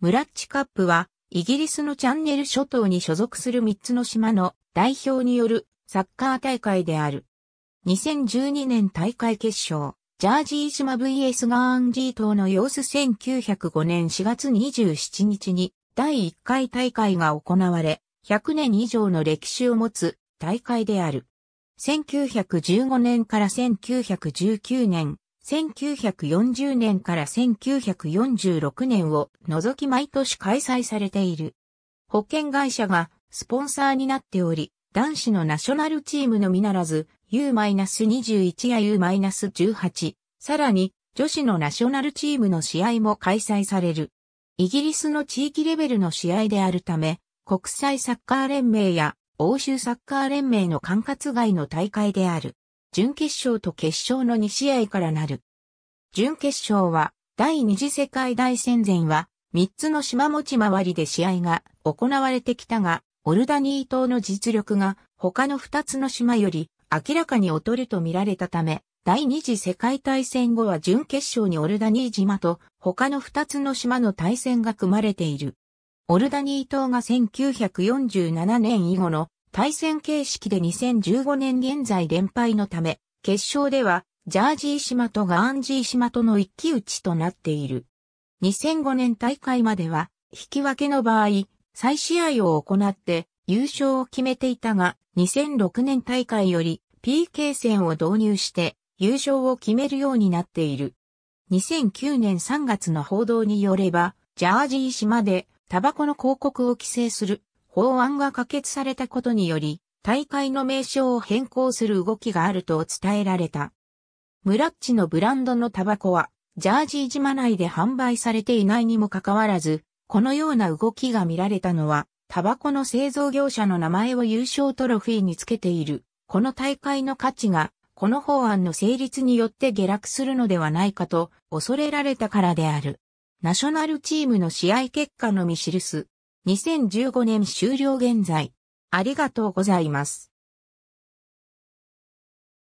ムラッチカップは、イギリスのチャンネル諸島に所属する3つの島の代表によるサッカー大会である。2012年大会決勝、ジャージー島 vs ガーンジー島の様子1905年4月27日に第1回大会が行われ、100年以上の歴史を持つ大会である。1915年から1919年、1940年から1946年を除き毎年開催されている。保険会社がスポンサーになっており、男子のナショナルチームのみならず、U-21 や U-18、さらに女子のナショナルチームの試合も開催される。イギリスの地域レベルの試合であるため、国際サッカー連盟や欧州サッカー連盟の管轄外の大会である。準決勝と決勝の2試合からなる。準決勝は、第二次世界大戦前は、3つの島持ち回りで試合が行われてきたが、オルダニー島の実力が他の2つの島より明らかに劣ると見られたため、第二次世界大戦後は準決勝にオルダニー島と他の2つの島の対戦が組まれている。オルダニー島が1947年以後の対戦形式で2015年現在連敗のため、決勝では、ジャージー島とガーンジー島との一騎打ちとなっている。2005年大会までは、引き分けの場合、再試合を行って優勝を決めていたが、2006年大会より PK 戦を導入して優勝を決めるようになっている。2009年3月の報道によれば、ジャージー島でタバコの広告を規制する法案が可決されたことにより、大会の名称を変更する動きがあると伝えられた。ムラッチのブランドのタバコは、ジャージー島内で販売されていないにもかかわらず、このような動きが見られたのは、タバコの製造業者の名前を優勝トロフィーにつけている、この大会の価値が、この法案の成立によって下落するのではないかと恐れられたからである。ナショナルチームの試合結果のみ記す2015年終了現在。ありがとうございます。